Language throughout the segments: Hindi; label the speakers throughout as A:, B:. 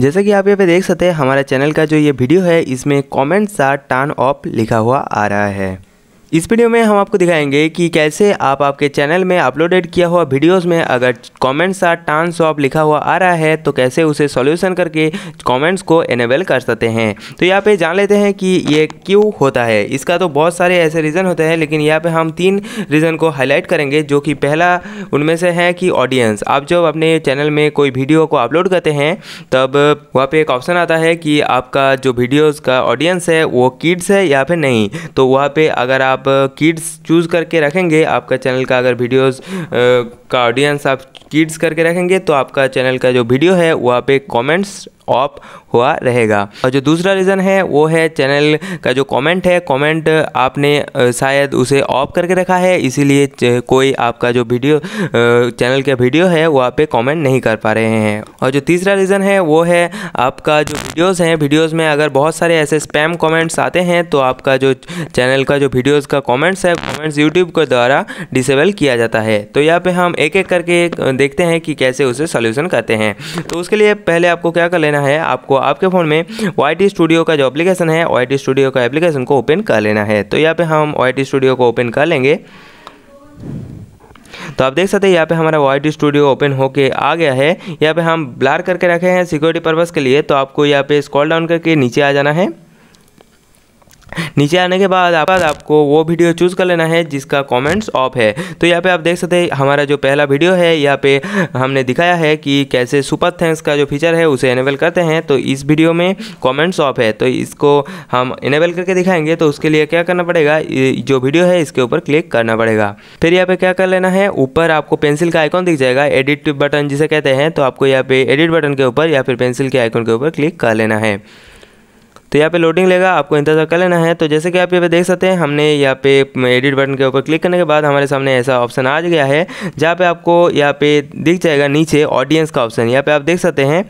A: जैसा कि आप यहाँ पे देख सकते हैं हमारे चैनल का जो ये वीडियो है इसमें कॉमेंट सा टर्न ऑफ लिखा हुआ आ रहा है इस वीडियो में हम आपको दिखाएंगे कि कैसे आप आपके चैनल में अपलोडेड किया हुआ वीडियोस में अगर कमेंट्स का टांस ऑफ लिखा हुआ आ रहा है तो कैसे उसे सॉल्यूशन करके कमेंट्स को एनेबल कर सकते हैं तो यहाँ पे जान लेते हैं कि ये क्यों होता है इसका तो बहुत सारे ऐसे रीज़न होते हैं लेकिन यहाँ पे हम तीन रीज़न को हाईलाइट करेंगे जो कि पहला उनमें से है कि ऑडियंस आप जब अपने चैनल में कोई वीडियो को अपलोड करते हैं तब वहाँ पर एक ऑप्शन आता है कि आपका जो वीडियोज़ का ऑडियंस है वो किड्स है या फिर नहीं तो वहाँ पर अगर आप आप किड्स चूज़ करके रखेंगे आपका चैनल का अगर वीडियोस का ऑडियंस आप किड्स करके रखेंगे तो आपका चैनल का जो वीडियो है वहाँ पे कमेंट्स ऑफ हुआ रहेगा और जो दूसरा रीज़न है वो है चैनल का जो कमेंट है कमेंट आपने शायद उसे ऑफ करके रखा है इसीलिए कोई आपका जो वीडियो चैनल का वीडियो है वो आप पे कमेंट नहीं कर पा रहे हैं और जो तीसरा रीज़न है वो है आपका जो वीडियोस हैं वीडियोस में अगर बहुत सारे ऐसे स्पैम कमेंट्स आते हैं तो आपका जो चैनल का जो वीडियोज़ का कॉमेंट्स है कॉमेंट्स यूट्यूब के द्वारा डिसेबल किया जाता है तो यहाँ पर हम एक एक करके देखते हैं कि कैसे उसे सोल्यूशन करते हैं तो उसके लिए पहले आपको क्या कर लेना करना है आपको आपके फ़ोन में वाई स्टूडियो का जो एप्लीकेशन है वाई स्टूडियो का एप्लीकेशन को ओपन कर लेना है तो यहाँ पर हम वाई स्टूडियो को ओपन कर लेंगे तो आप देख सकते हैं यहाँ पे हमारा वाई टी स्टूडियो ओपन होके आ गया है यहाँ पे हम ब्लार करके रखे हैं सिक्योरिटी पर्पज़ के लिए तो आपको यहाँ पे स्कॉल डाउन करके नीचे आ जाना है नीचे आने के बाद आप, आपको वो वीडियो चूज़ कर लेना है जिसका कमेंट्स ऑफ है तो यहाँ पे आप देख सकते हैं हमारा जो पहला वीडियो है यहाँ पे हमने दिखाया है कि कैसे सुपर थैंक्स का जो फीचर है उसे इनेबल करते हैं तो इस वीडियो में कमेंट्स ऑफ है तो इसको हम इनेबल करके दिखाएंगे तो उसके लिए क्या करना पड़ेगा जो वीडियो है इसके ऊपर क्लिक करना पड़ेगा फिर यहाँ पर क्या कर लेना है ऊपर आपको पेंसिल का आइकॉन दिख जाएगा एडिट बटन जिसे कहते हैं तो आपको यहाँ पे एडिट बटन के ऊपर या फिर पेंसिल के आइकॉन के ऊपर क्लिक कर लेना है तो यहाँ पे लोडिंग लेगा आपको इंतज़ार कर लेना है तो जैसे कि आप यहाँ पे देख सकते हैं हमने यहाँ पे एडिट बटन के ऊपर क्लिक करने के बाद हमारे सामने ऐसा ऑप्शन आ गया है जहाँ पे आपको यहाँ पे दिख जाएगा नीचे ऑडियंस का ऑप्शन यहाँ पे आप देख सकते हैं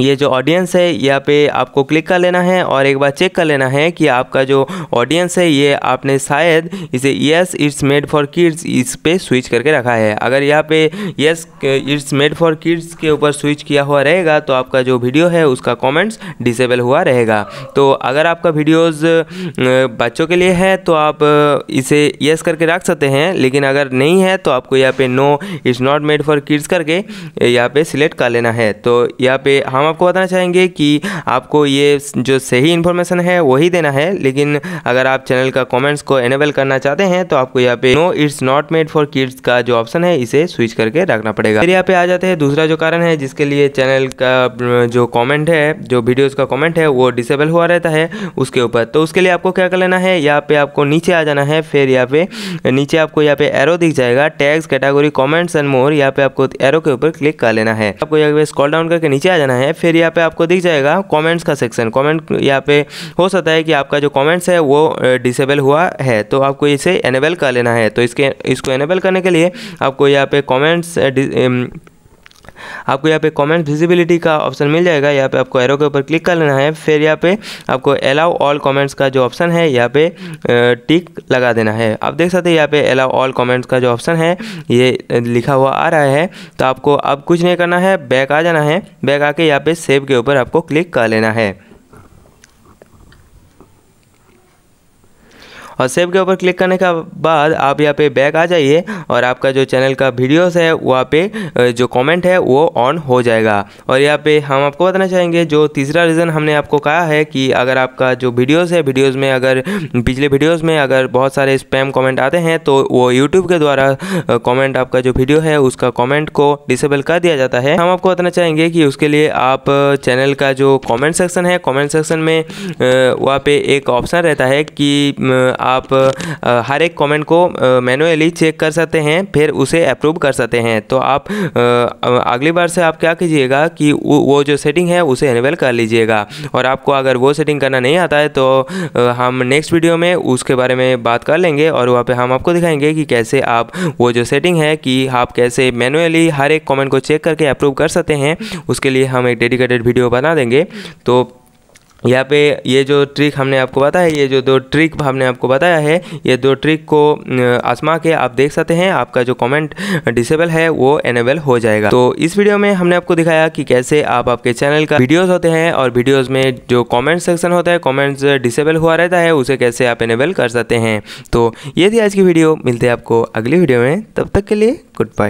A: ये जो ऑडियंस है यहाँ पे आपको क्लिक कर लेना है और एक बार चेक कर लेना है कि आपका जो ऑडियंस है ये आपने शायद इसे yes it's made for kids इस पे स्विच करके रखा है अगर यहाँ पे yes it's made for kids के ऊपर स्विच किया हुआ रहेगा तो आपका जो वीडियो है उसका कमेंट्स डिसेबल हुआ रहेगा तो अगर आपका वीडियोस बच्चों के लिए है तो आप इसे यस करके रख सकते हैं लेकिन अगर नहीं है तो आपको यहाँ पे no it's not made for kids करके यहाँ पे सिलेक्ट कर लेना है तो यहाँ पे हम आपको बताना चाहेंगे कि आपको ये जो सही इन्फॉर्मेशन है वही देना है लेकिन अगर आप चैनल का कमेंट्स को एनेबल करना चाहते हैं तो आपको यहाँ पे no it's not made for kids का जो ऑप्शन है इसे स्विच करके रखना पड़ेगा फिर यहाँ पे आ जाते हैं दूसरा जो कारण है जिसके लिए चैनल का जो कॉमेंट है जो वीडियोज़ का कॉमेंट है वो डिसेबल हुआ रहता है उसके ऊपर तो उसके लिए आपको क्या कर लेना है यहाँ पे आपको नीचे आ जाना है फिर यहाँ पे नीचे आपको यहाँ पे एरो दिख जाएगा tags category comments and more यहाँ पे आपको एरो के ऊपर क्लिक कर लेना है आपको यहाँ पे स्कॉल डाउन करके नीचे आ जाना है फिर यहाँ पे आपको दिख जाएगा कमेंट्स का सेक्शन कमेंट यहाँ पे हो सकता है कि आपका जो कमेंट्स है वो डिसेबल हुआ है तो आपको इसे एनेबल कर लेना है तो इसके इसको एनेबल करने के लिए आपको यहाँ पे कमेंट्स आपको यहाँ पे कमेंट विजिबिलिटी का ऑप्शन मिल जाएगा यहाँ पे आपको एरो के ऊपर क्लिक कर लेना है फिर यहाँ पे आपको अलाउ ऑल कमेंट्स का जो ऑप्शन है यहाँ पे टिक लगा देना है आप देख सकते हैं यहाँ पे अलाउ ऑल कमेंट्स का जो ऑप्शन है ये लिखा हुआ आ रहा है तो आपको अब कुछ नहीं करना है बैक आ जाना है बैक आके यहाँ पे सेव के ऊपर आपको क्लिक कर लेना है और सेव के ऊपर क्लिक करने के बाद आप यहाँ पे बैक आ जाइए और आपका जो चैनल का वीडियोस है वहाँ पे जो कमेंट है वो ऑन हो जाएगा और यहाँ पे हम आपको बताना चाहेंगे जो तीसरा रीज़न हमने आपको कहा है कि अगर आपका जो वीडियोस है वीडियोस में अगर पिछले वीडियोस में अगर बहुत सारे स्पैम कमेंट आते हैं तो वो यूट्यूब के द्वारा कॉमेंट आपका जो वीडियो है उसका कॉमेंट को डिसेबल कर दिया जाता है हम आपको बताना चाहेंगे कि उसके लिए आप चैनल का जो कमेंट सेक्शन है कमेंट सेक्शन में वहाँ पे एक ऑप्शन रहता है कि आप आप हर एक कमेंट को मैनुअली चेक कर सकते हैं फिर उसे अप्रूव कर सकते हैं तो आप अगली बार से आप क्या कीजिएगा कि वो जो सेटिंग है उसे एनेबल कर लीजिएगा और आपको अगर वो सेटिंग करना नहीं आता है तो हम नेक्स्ट वीडियो में उसके बारे में बात कर लेंगे और वहाँ पर हम आपको दिखाएंगे कि कैसे आप वो जो सेटिंग है कि आप कैसे मैनुअली हर एक कॉमेंट को चेक करके अप्रूव कर सकते हैं उसके लिए हम एक डेडिकेटेड वीडियो बना देंगे तो यहाँ पे ये जो ट्रिक हमने आपको बताया ये जो दो ट्रिक हमने आपको बताया है ये दो ट्रिक को आसमा के आप देख सकते हैं आपका जो कमेंट डिसेबल है वो एनेबल हो जाएगा तो इस वीडियो में हमने आपको दिखाया कि कैसे आप आपके चैनल का वीडियोस होते हैं और वीडियोस में जो कमेंट सेक्शन होता है कॉमेंट्स डिसेबल हुआ रहता है उसे कैसे आप एनेबल कर सकते हैं तो ये थी आज की वीडियो मिलते हैं आपको अगली वीडियो में तब तक के लिए गुड बाय